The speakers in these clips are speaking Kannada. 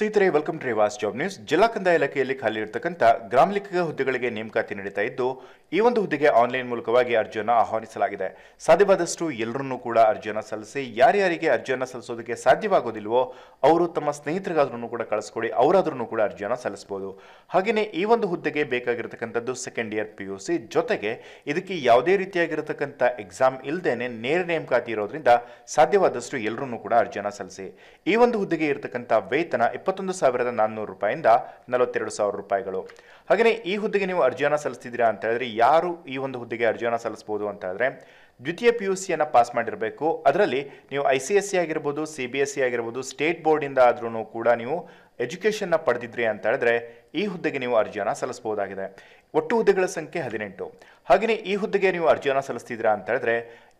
ಸ್ನೇಹಿತರೆ welcome to Revas job news ಜಿಲ್ಲಾ ಕಂದಾಯ ಇಲಾಖೆಯಲ್ಲಿ ಖಾಲಿ ಇರತಕ್ಕಂಥ ಗ್ರಾಮ ಲೆಕ್ಕ ಹುದ್ದೆಗಳಿಗೆ ನೇಮಕಾತಿ ನಡೀತಾ ಇದ್ದು ಈ ಒಂದು ಹುದ್ದೆಗೆ ಆನ್ಲೈನ್ ಮೂಲಕವಾಗಿ ಅರ್ಜಿಯನ್ನು ಆಹ್ವಾನಿಸಲಾಗಿದೆ ಸಾಧ್ಯವಾದಷ್ಟು ಎಲ್ಲರನ್ನೂ ಕೂಡ ಅರ್ಜಿಯನ್ನು ಸಲ್ಲಿಸಿ ಯಾರ್ಯಾರಿಗೆ ಅರ್ಜಿಯನ್ನು ಸಲ್ಲಿಸೋದಕ್ಕೆ ಸಾಧ್ಯವಾಗೋದಿಲ್ವೋ ಅವರು ತಮ್ಮ ಸ್ನೇಹಿತರಿಗಾದ್ರೂ ಕೂಡ ಕಳಿಸ್ಕೊಡಿ ಅವರಾದ್ರೂ ಕೂಡ ಅರ್ಜಿಯನ್ನು ಸಲ್ಲಿಸಬಹುದು ಹಾಗೆಯೇ ಈ ಒಂದು ಹುದ್ದೆಗೆ ಬೇಕಾಗಿರತಕ್ಕಂಥದ್ದು second year P U C ಜೊತೆಗೆ ಇದಕ್ಕೆ ಯಾವುದೇ ರೀತಿಯಾಗಿರತಕ್ಕಂಥ ಎಕ್ಸಾಮ್ ಇಲ್ಲದೇನೆ ನೇರ ನೇಮಕಾತಿ ಇರೋದ್ರಿಂದ ಸಾಧ್ಯವಾದಷ್ಟು ಎಲ್ಲರನ್ನೂ ಕೂಡ ಅರ್ಜಿಯನ್ನು ಸಲ್ಲಿಸಿ ಈ ಒಂದು ಹುದ್ದೆಗೆ ಇರತಕ್ಕಂಥ ವೇತನ ಇಪ್ಪತ್ತೊಂದು ಸಾವಿರದ ನಾನ್ನೂರು ರೂಪಾಯಿಂದ ನಲವತ್ತೆರಡು ಸಾವಿರ ರೂಪಾಯಿಗಳು ಹಾಗೆಯೇ ಈ ಹುದ್ದೆಗೆ ನೀವು ಅರ್ಜಿಯನ್ನು ಸಲ್ಲಿಸ್ತಿದ್ದೀರಾ ಅಂತ ಹೇಳಿದ್ರೆ ಯಾರು ಈ ಒಂದು ಹುದ್ದೆಗೆ ಅರ್ಜಿಯನ್ನು ಸಲ್ಲಿಸ್ಬೋದು ಅಂತ ಹೇಳಿದ್ರೆ ದ್ವಿತೀಯ ಪಿ ಯು ಸಿಯನ್ನು ಪಾಸ್ ಮಾಡಿರಬೇಕು ಅದರಲ್ಲಿ ನೀವು ಐ ಸಿ ಎಸ್ ಸಿ ಆಗಿರ್ಬೋದು ಸಿ ಬಿ ಎಸ್ ಸಿ ಆಗಿರ್ಬೋದು ಸ್ಟೇಟ್ ಬೋರ್ಡಿಂದ ಆದ್ರೂ ಕೂಡ ನೀವು ಎಜುಕೇಷನ್ನ ಪಡೆದಿದ್ರಿ ಅಂತ ಹೇಳಿದ್ರೆ ಈ ಹುದ್ದೆಗೆ ನೀವು ಅರ್ಜಿಯನ್ನು ಸಲ್ಲಿಸಬಹುದಾಗಿದೆ ಒಟ್ಟು ಹುದ್ದೆಗಳ ಸಂಖ್ಯೆ ಹದಿನೆಂಟು ಹಾಗೆಯೇ ಈ ಹುದ್ದೆಗೆ ನೀವು ಅರ್ಜಿಯನ್ನು ಸಲ್ಲಿಸ್ತಿದ್ದೀರಾ ಅಂತ ಹೇಳಿದ್ರೆ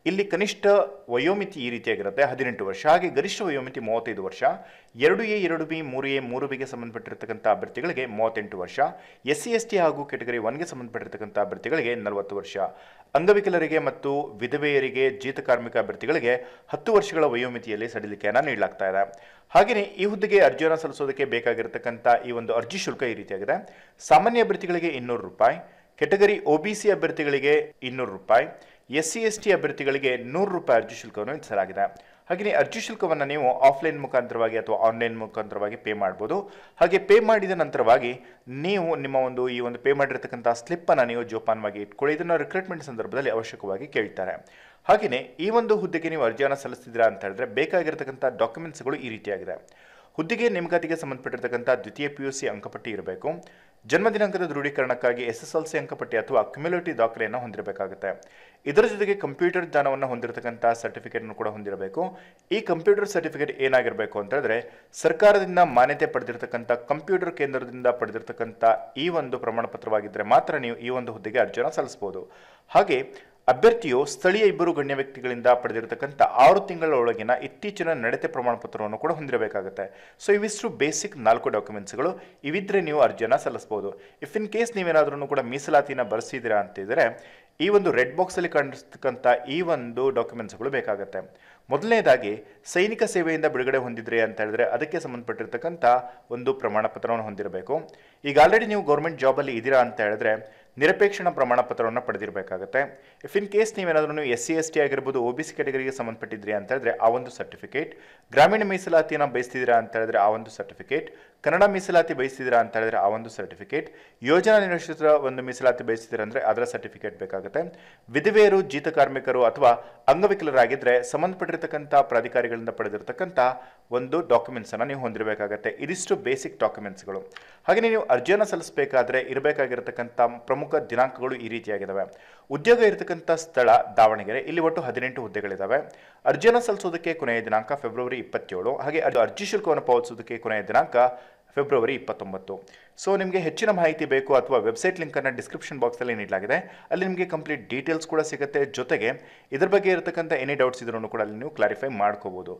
ಇಲ್ಲಿ ಕನಿಷ್ಠ ವಯೋಮಿತಿ ಈ ರೀತಿಯಾಗಿರುತ್ತೆ ಹದಿನೆಂಟು ವರ್ಷ ಹಾಗೆ ಗರಿಷ್ಠ ವಯೋಮಿತಿ ಮೂವತ್ತೈದು ವರ್ಷ ಎರಡು ಎ ಎರಡು ಬಿ ಮೂರು ಎ ಮೂರು ಬಿಗೆ ಸಂಬಂಧಪಟ್ಟಿರತಕ್ಕಂಥ ಅಭ್ಯರ್ಥಿಗಳಿಗೆ ಮೂವತ್ತೆಂಟು ವರ್ಷ ಎಸ್ ಸಿ ಎಸ್ ಟಿ ಹಾಗೂ ಕೆಟಗರಿ ಒನ್ಗೆ ಸಂಬಂಧಪಟ್ಟಿರತಕ್ಕಂಥ ಅಭ್ಯರ್ಥಿಗಳಿಗೆ ನಲವತ್ತು ವರ್ಷ ಅಂಗವಿಕಲರಿಗೆ ಮತ್ತು ವಿಧವೆಯರಿಗೆ ಜೀತ ಕಾರ್ಮಿಕ ಅಭ್ಯರ್ಥಿಗಳಿಗೆ ಹತ್ತು ವರ್ಷಗಳ ವಯೋಮಿತಿಯಲ್ಲಿ ಸಡಿಲಿಕೆಯನ್ನು ನೀಡಲಾಗ್ತಾ ಇದೆ ಹಾಗೆಯೇ ಈ ಹುದ್ದೆಗೆ ಅರ್ಜಿಯನ್ನು ಸಲ್ಲಿಸೋದಕ್ಕೆ ಬೇಕಾಗಿರತಕ್ಕಂಥ ಈ ಒಂದು ಅರ್ಜಿ ಶುಲ್ಕ ಈ ರೀತಿಯಾಗಿದೆ ಸಾಮಾನ್ಯ ಅಭ್ಯರ್ಥಿಗಳಿಗೆ ಇನ್ನೂರು ರೂಪಾಯಿ ಕೆಟಗರಿ ಒ ಬಿ ಸಿ ಅಭ್ಯರ್ಥಿಗಳಿಗೆ ಇನ್ನೂರು ರೂಪಾಯಿ ಎಸ್ ಸಿ ಎಸ್ ಟಿ ಅಭ್ಯರ್ಥಿಗಳಿಗೆ ನೂರು ರೂಪಾಯಿ ಅರ್ಜಿ ಶುಲ್ಕವನ್ನು ವಿಧಿಸಲಾಗಿದೆ ಹಾಗೆಯೇ ಅರ್ಜಿ ಶುಲ್ಕವನ್ನು ನೀವು ಆಫ್ಲೈನ್ ಮುಖಾಂತರವಾಗಿ ಅಥವಾ ಆನ್ಲೈನ್ ಮುಖಾಂತರವಾಗಿ ಪೇ ಮಾಡ್ಬೋದು ಹಾಗೆ ಪೇ ಮಾಡಿದ ನಂತರವಾಗಿ ನೀವು ನಿಮ್ಮ ಒಂದು ಈ ಒಂದು ಪೇ ಮಾಡಿರತಕ್ಕಂಥ ಸ್ಲಿಪ್ಪನ್ನು ನೀವು ಜೋಪಾನವಾಗಿ ಇಟ್ಕೊಳ್ಳಿ ಇದನ್ನು ರಿಕ್ರೂಟ್ಮೆಂಟ್ ಸಂದರ್ಭದಲ್ಲಿ ಅವಶ್ಯಕವಾಗಿ ಕೇಳ್ತಾರೆ ಹಾಗೆಯೇ ಈ ಒಂದು ಹುದ್ದೆಗೆ ನೀವು ಅರ್ಜಿಯನ್ನು ಸಲ್ಲಿಸ್ತಿದ್ದೀರಾ ಅಂತ ಹೇಳಿದ್ರೆ ಬೇಕಾಗಿರತಕ್ಕಂಥ ಡಾಕ್ಯುಮೆಂಟ್ಸ್ಗಳು ಈ ರೀತಿಯಾಗಿದೆ ಹುದ್ದೆಗೆ ನೇಮಕಾತಿಗೆ ಸಂಬಂಧಪಟ್ಟಿರತಕ್ಕಂಥ ದ್ವಿತೀಯ ಪಿ ಯು ಸಿ ಅಂಕಪಟ್ಟಿ ಇರಬೇಕು ಜನ್ಮ ದಿನಾಂಕದ ದೃಢೀಕರಣಕ್ಕಾಗಿ ಸಿ ಅಂಕಪಟ್ಟಿ ಅಥವಾ ಕಮ್ಯುನಿಟಿ ದಾಖಲೆಯನ್ನು ಹೊಂದಿರಬೇಕಾಗುತ್ತೆ ಇದರ ಜೊತೆಗೆ ಕಂಪ್ಯೂಟರ್ ಜ್ಞಾನವನ್ನು ಹೊಂದಿರತಕ್ಕಂಥ ಸರ್ಟಿಫಿಕೇಟ್ ಕೂಡ ಹೊಂದಿರಬೇಕು ಈ ಕಂಪ್ಯೂಟರ್ ಸರ್ಟಿಫಿಕೇಟ್ ಏನಾಗಿರಬೇಕು ಅಂತಂದರೆ ಸರ್ಕಾರದಿಂದ ಮಾನ್ಯತೆ ಪಡೆದಿರತಕ್ಕಂಥ ಕಂಪ್ಯೂಟರ್ ಕೇಂದ್ರದಿಂದ ಪಡೆದಿರತಕ್ಕಂಥ ಈ ಒಂದು ಪ್ರಮಾಣ ಪತ್ರವಾಗಿದ್ದರೆ ಮಾತ್ರ ನೀವು ಈ ಒಂದು ಹುದ್ದೆಗೆ ಅರ್ಜಿಯನ್ನು ಸಲ್ಲಿಸಬಹುದು ಹಾಗೆ ಅಭ್ಯರ್ಥಿಯು ಸ್ಥಳೀಯ ಇಬ್ಬರು ಗಣ್ಯ ವ್ಯಕ್ತಿಗಳಿಂದ ಪಡೆದಿರತಕ್ಕಂಥ ಆರು ತಿಂಗಳ ಒಳಗಿನ ಇತ್ತೀಚಿನ ನಡತೆ ಪ್ರಮಾಣ ಪತ್ರವನ್ನು ಕೂಡ ಹೊಂದಿರಬೇಕಾಗುತ್ತೆ ಸೊ ಇವಿಷ್ಟು ಬೇಸಿಕ್ ನಾಲ್ಕು ಡಾಕ್ಯುಮೆಂಟ್ಸ್ಗಳು ಇವಿದ್ರೆ ನೀವು ಅರ್ಜಿಯನ್ನು ಸಲ್ಲಿಸಬಹುದು ಇಫ್ ಇನ್ ಕೇಸ್ ನೀವೇನಾದ್ರೂ ಕೂಡ ಮೀಸಲಾತಿನ ಅಂತ ಅಂತಿದ್ರೆ ಈ ಒಂದು ರೆಡ್ ಬಾಕ್ಸಲ್ಲಿ ಕಾಣಿಸ್ತಕ್ಕಂಥ ಈ ಒಂದು ಡಾಕ್ಯುಮೆಂಟ್ಸ್ಗಳು ಬೇಕಾಗುತ್ತೆ ಮೊದಲನೇದಾಗಿ ಸೈನಿಕ ಸೇವೆಯಿಂದ ಬಿಡುಗಡೆ ಹೊಂದಿದ್ರಿ ಅಂತ ಹೇಳಿದ್ರೆ ಅದಕ್ಕೆ ಸಂಬಂಧಪಟ್ಟಿರ್ತಕ್ಕಂಥ ಒಂದು ಪ್ರಮಾಣ ಪತ್ರವನ್ನು ಹೊಂದಿರಬೇಕು ಈಗ ಆಲ್ರೆಡಿ ನೀವು ಗೌರ್ಮೆಂಟ್ ಜಾಬಲ್ಲಿ ಇದ್ದೀರಾ ಅಂತ ಹೇಳಿದ್ರೆ ನಿರಪೇಕ್ಷಣ ಪ್ರಮಾಣ ಪತ್ರವನ್ನು ಪಡೆದಿರಬೇಕಾಗುತ್ತೆ ಇಫ್ ಇನ್ ಕೇಸ್ ನೀವೇನಾದ್ರೂ ಎಸ್ ಸಿ ಎಸ್ ಟಿ ಆಗಿರ್ಬೋದು ಒ ಬಿ ಸಿ ಕ್ಯಾಟಗರಿಗೆ ಸಂಬಂಧಪಟ್ಟಿದ್ರಿ ಅಂತ ಹೇಳಿದ್ರೆ ಆ ಒಂದು ಸರ್ಟಿಫಿಕೇಟ್ ಗ್ರಾಮೀಣ ಮೀಸಲಾತಿಯನ್ನು ಬಯಸ್ತಿದ್ದೀರಾ ಅಂತ ಹೇಳಿದ್ರೆ ಆ ಒಂದು ಸರ್ಟಿಫಿಕೇಟ್ ಕನ್ನಡ ಮೀಸಲಾತಿ ಬಯಸಿದಿರಾ ಅಂತ ಹೇಳಿದ್ರೆ ಆ ಒಂದು ಸರ್ಟಿಫಿಕೇಟ್ ಯೋಜನಾ ನಿರೀಕ್ಷಿತರ ಒಂದು ಮೀಸಲಾತಿ ಬಯಸಿದಿರ ಅಂದರೆ ಅದರ ಸರ್ಟಿಫಿಕೇಟ್ ಬೇಕಾಗುತ್ತೆ ವಿಧವೆಯರು ಜೀತ ಕಾರ್ಮಿಕರು ಅಥವಾ ಅಂಗವಿಕಲರಾಗಿದ್ದರೆ ಸಂಬಂಧಪಟ್ಟಿರತಕ್ಕಂಥ ಪ್ರಾಧಿಕಾರಿಗಳಿಂದ ಪಡೆದಿರತಕ್ಕಂಥ ಒಂದು ಡಾಕ್ಯುಮೆಂಟ್ಸನ್ನು ನೀವು ಹೊಂದಿರಬೇಕಾಗತ್ತೆ ಇದಿಷ್ಟು ಬೇಸಿಕ್ ಡಾಕ್ಯುಮೆಂಟ್ಸ್ಗಳು ಹಾಗೆಯೇ ನೀವು ಅರ್ಜಿಯನ್ನು ಸಲ್ಲಿಸಬೇಕಾದ್ರೆ ಇರಬೇಕಾಗಿರತಕ್ಕಂಥ ಪ್ರಮುಖ ದಿನಾಂಕಗಳು ಈ ರೀತಿಯಾಗಿದ್ದಾವೆ ಉದ್ಯೋಗ ಇರತಕ್ಕಂಥ ಸ್ಥಳ ದಾವಣಗೆರೆ ಇಲ್ಲಿ ಒಟ್ಟು ಹದಿನೆಂಟು ಹುದ್ದೆಗಳಿದ್ದಾವೆ ಅರ್ಜಿಯನ್ನು ಸಲ್ಲಿಸೋದಕ್ಕೆ ಕೊನೆಯ ದಿನಾಂಕ ಫೆಬ್ರವರಿ ಇಪ್ಪತ್ತೇಳು ಹಾಗೆ ಅರ್ಜಿ ಶುಲ್ಕವನ್ನು ಪಾವತಿಸೋದಕ್ಕೆ ಕೊನೆಯ ದಿನಾಂಕ ಫೆಬ್ರವರಿ ಇಪ್ಪತ್ತೊಂಬತ್ತು ಸೊ ನಿಮಗೆ ಹೆಚ್ಚಿನ ಮಾಹಿತಿ ಬೇಕು ಅಥವಾ ವೆಬ್ಸೈಟ್ ಲಿಂಕನ್ನು ಡಿಸ್ಕ್ರಿಪ್ಷನ್ ಬಾಕ್ಸಲ್ಲಿ ನೀಡಲಾಗಿದೆ ಅಲ್ಲಿ ನಿಮಗೆ ಕಂಪ್ಲೀಟ್ ಡೀಟೇಲ್ಸ್ ಕೂಡ ಸಿಗುತ್ತೆ ಜೊತೆಗೆ ಇದ್ರ ಬಗ್ಗೆ ಇರತಕ್ಕಂಥ ಎನಿ ಡೌಟ್ಸ್ ಇದ್ರೂ ಕೂಡ ಅಲ್ಲಿ ನೀವು ಕ್ಲಾರಿಫೈ ಮಾಡ್ಕೋಬೋದು